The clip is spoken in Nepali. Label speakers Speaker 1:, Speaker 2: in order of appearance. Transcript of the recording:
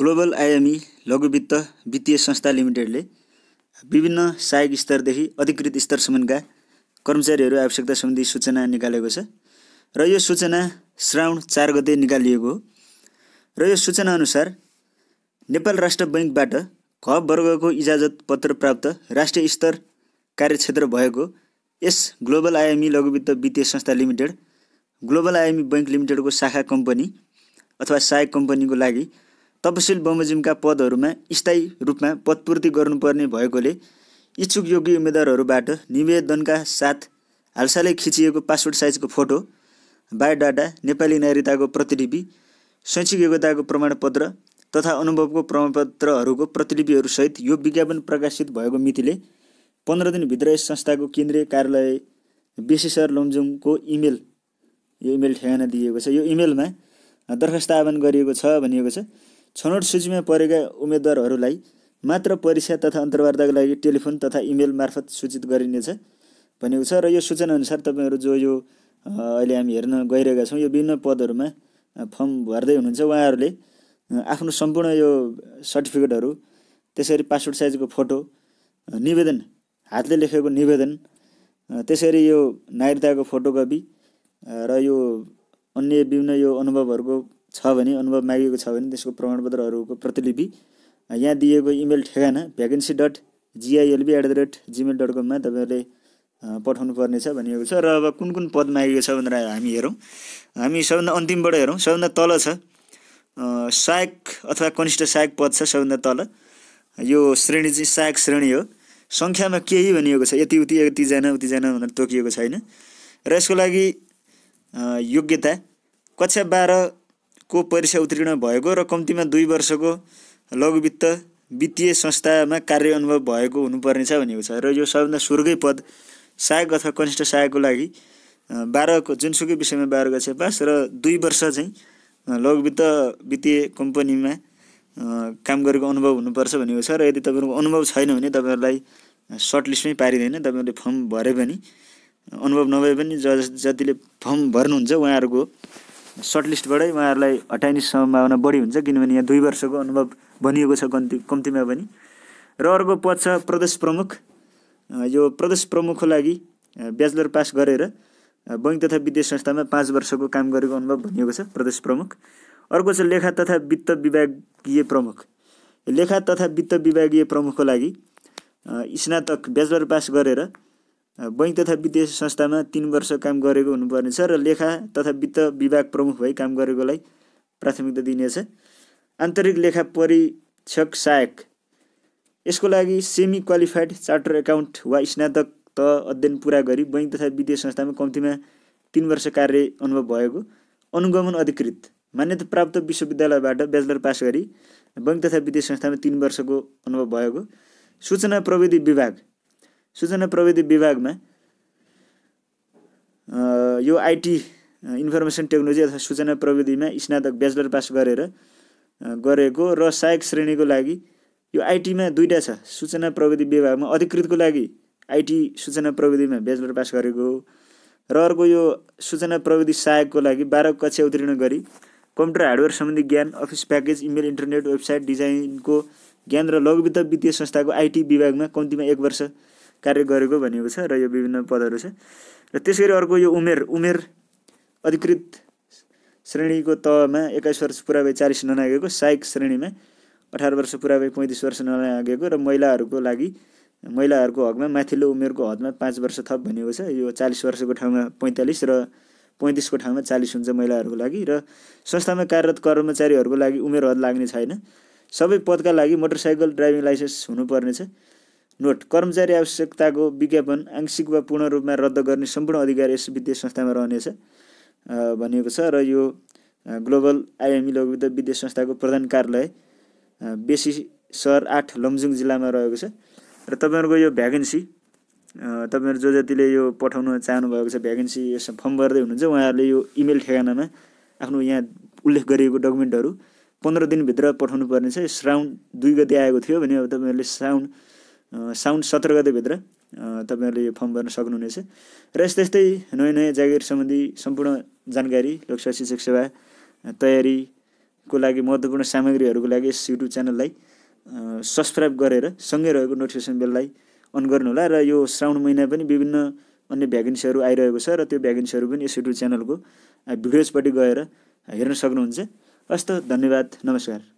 Speaker 1: ग्लोबल लघु लघुवित्त वित्तीय संस्था लिमिटेडले विभिन्न सहायक स्तरदेखि अधिकृत स्तरसम्मका कर्मचारीहरू आवश्यकता सम्बन्धी सूचना निकालेको छ र यो सूचना श्रावण चार गते निकालिएको हो र यो सूचना अनुसार नेपाल राष्ट्र बैङ्कबाट ख वर्गको इजाजत पत्र प्राप्त राष्ट्रिय स्तर कार्यक्षेत्र भएको यस ग्लोबल लघु लघुवित्त वित्तीय संस्था लिमिटेड ग्लोबल आइएमई बैङ्क लिमिटेडको शाखा कम्पनी अथवा सहायक कम्पनीको लागि तपसिल बमोजिमका पदहरूमा स्थायी रूपमा पदपूर्ति गर्नुपर्ने भएकोले इच्छुक योग्य उम्मेद्वारहरूबाट निवेदनका साथ हालसालै खिचिएको पासपोर्ट साइजको फोटो बायोडाटा नेपाली नागरिकताको प्रतिलिपि शैक्षिक योग्यताको प्रमाणपत्र तथा अनुभवको प्रमाणपत्रहरूको प्रतिलिपिहरूसहित यो विज्ञापन प्रकाशित भएको मितिले पन्ध्र दिनभित्र यस संस्थाको केन्द्रीय कार्यालय विशेषर लमजुङको इमेल यो इमेल ठेगाना दिएको छ यो इमेलमा दरखास्त आह्वान गरिएको छ भनिएको छ छनौट सूचीमा परेका उम्मेद्वारहरूलाई मात्र परीक्षा तथा अन्तर्वार्ताको लागि टेलिफोन तथा इमेल मार्फत सूचित गरिनेछ भनेको छ र यो सूचनाअनुसार तपाईँहरू जो यो अहिले हामी हेर्न गइरहेका छौँ यो विभिन्न पदहरूमा फर्म भर्दै हुनुहुन्छ उहाँहरूले आफ्नो सम्पूर्ण यो सर्टिफिकेटहरू त्यसरी पासपोर्ट साइजको फोटो निवेदन हातले लेखेको निवेदन त्यसरी यो नागरिकताको फोटोकपी र यो अन्य विभिन्न यो अनुभवहरूको छ भने अनुभव मागेको छ भने त्यसको प्रमाणपत्रहरूको प्रतिलिपि यहाँ दिएको इमेल ठेगाना vacancy dot GILB at the rate Gmail dot कममा तपाईँहरूले पठाउनु पर्नेछ भनिएको छ र अब कुन कुन पद मागेको छ भनेर हामी हेरौँ हामी सबभन्दा अन्तिमबाट हेरौँ सबभन्दा तल छ सहायक अथवा कनिष्ठ सहायक पद छ सबभन्दा तल यो श्रेणी चाहिँ सायक श्रेणी हो सङ्ख्यामा केही भनिएको छ यति उति यतिजना उतिजना भनेर तोकिएको छैन र यसको लागि योग्यता कक्षा बाह्र को परीक्षा उत्तीर्ण भएको र कम्तीमा दुई वर्षको लघुवित्त वित्तीय संस्थामा कार्य अनुभव भएको हुनुपर्नेछ भनेको छ र यो सबभन्दा सुरुकै पद सहायक अथवा कनिष्ठ सहायकको लागि बाह्रको जुनसुकै विषयमा बाह्र गछ पास र दुई वर्ष चाहिँ लघुवित्त वित्तीय कम्पनीमा काम गरेको अनुभव हुनुपर्छ भनेको छ र यदि तपाईँहरूको अनुभव छैन भने तपाईँहरूलाई सर्टलिस्टमै पारिँदैन तपाईँहरूले फर्म भरे पनि अनुभव नभए पनि ज जतिले फर्म भर्नुहुन्छ उहाँहरूको सर्टलिस्टबाटै उहाँहरूलाई हटाइने सम्भावना बढी हुन्छ किनभने यहाँ दुई वर्षको अनुभव भनिएको छ कम्ती कम्तीमा पनि र अर्को पद छ प्रदेश प्रमुख यो प्रदेश प्रमुखको लागि ब्याचलर पास गरेर बैङ्क तथा विदेश संस्थामा पाँच वर्षको काम गरेको अनुभव भनिएको छ प्रदेश प्रमुख अर्को छ लेखा तथा वित्त विभागीय प्रमुख लेखा तथा वित्त विभागीय प्रमुखको लागि स्नातक ब्याचलर पास गरेर बैङ्क तथा वित्तीय संस्थामा तिन वर्ष काम गरेको हुनुपर्नेछ र लेखा तथा वित्त विभाग प्रमुख भई काम गरेकोलाई प्राथमिकता दिइनेछ आन्तरिक लेखा परीक्षक सहायक यसको लागि सेमी क्वालिफाइड चार्टर एकाउन्ट वा स्नातक त अध्ययन पुरा गरी बैङ्क तथा वित्तीय संस्थामा कम्तीमा तिन वर्ष कार्य अनुभव भएको अनुगमन अधिकृत मान्यता प्राप्त विश्वविद्यालयबाट ब्याचलर पास गरी बैङ्क तथा वित्तीय संस्थामा तिन वर्षको अनुभव भएको सूचना प्रविधि विभाग सूचना प्रविधि विभागमा यो आइटी इन्फर्मेसन टेक्नोलोजी अथवा सूचना प्रविधिमा स्नातक ब्याचलर पास गरेर गरेको र सहायक श्रेणीको लागि यो आइटीमा दुईवटा छ सूचना प्रविधि विभागमा अधिकृतको लागि आइटी सूचना प्रविधिमा ब्याचलर पास गरेको हो र अर्को यो सूचना प्रविधि सहायकको लागि बाह्र कक्षा उत्तीर्ण गरी कम्प्युटर हार्डवेयर सम्बन्धी ज्ञान office package email internet website डिजाइनको ज्ञान र लघुवित्त वित्तीय संस्थाको आइटी विभागमा कम्तीमा एक वर्ष कार्य गरेको भनेको छ र यो विभिन्न पदहरू छ र त्यसै गरी अर्को यो उमेर उमेर अधिकृत श्रेणीको तहमा एक्काइस वर्ष पुरा भए चालिस नलागेको सहायक श्रेणीमा अठार वर्ष पुरा भए पैँतिस वर्ष नलागेको र महिलाहरूको लागि महिलाहरूको हकमा माथिल्लो उमेरको हदमा पाँच वर्ष थप भनेको छ यो चालिस वर्षको ठाउँमा पैँतालिस र पैँतिसको ठाउँमा चालिस हुन्छ महिलाहरूको लागि र संस्थामा कार्यरत कर्मचारीहरूको लागि उमेर हद लाग्ने छैन सबै पदका लागि मोटरसाइकल ड्राइभिङ लाइसेन्स हुनुपर्नेछ नोट कर्मचारी आवश्यकताको विज्ञापन आंशिक वा पूर्ण रूपमा रद्द गर्ने सम्पूर्ण अधिकार यस वित्तीय संस्थामा रहनेछ भनिएको छ र यो ग्लोबल आइएमई लघुवित्त वित्तीय संस्थाको प्रधान कार्यालय बेसी सहर आठ लमजुङ जिल्लामा रहेको छ र तपाईँहरूको यो भ्याकेन्सी तपाईँहरू जो जतिले यो पठाउन चाहनुभएको छ भ्याकेन्सी यसो फर्म भर्दै हुनुहुन्छ उहाँहरूले यो इमेल ठेगानामा आफ्नो यहाँ उल्लेख गरिएको डकुमेन्टहरू पन्ध्र दिनभित्र पठाउनु पर्नेछ श्रावण दुई गति आएको थियो भने अब तपाईँहरूले श्रावण साउन सत्र गतेभित्र तपाईँहरूले यो फर्म भर्न सक्नुहुनेछ र यस्तै यस्तै नयाँ नयाँ जागिर सम्बन्धी सम्पूर्ण जानकारी लोकसेवा शिक्षक सेवा तयारीको लागि महत्त्वपूर्ण सामग्रीहरूको लागि यस युट्युब च्यानललाई सब्सक्राइब गरेर सँगै रहेको नोटिफिकेसन बेललाई अन गर्नुहोला र यो श्रावण महिना पनि विभिन्न अन्य भ्याकेन्सीहरू आइरहेको छ र त्यो भ्याकेन्सीहरू पनि यस युट्युब च्यानलको भिडियोजपट्टि गएर हेर्न सक्नुहुन्छ हस्त धन्यवाद नमस्कार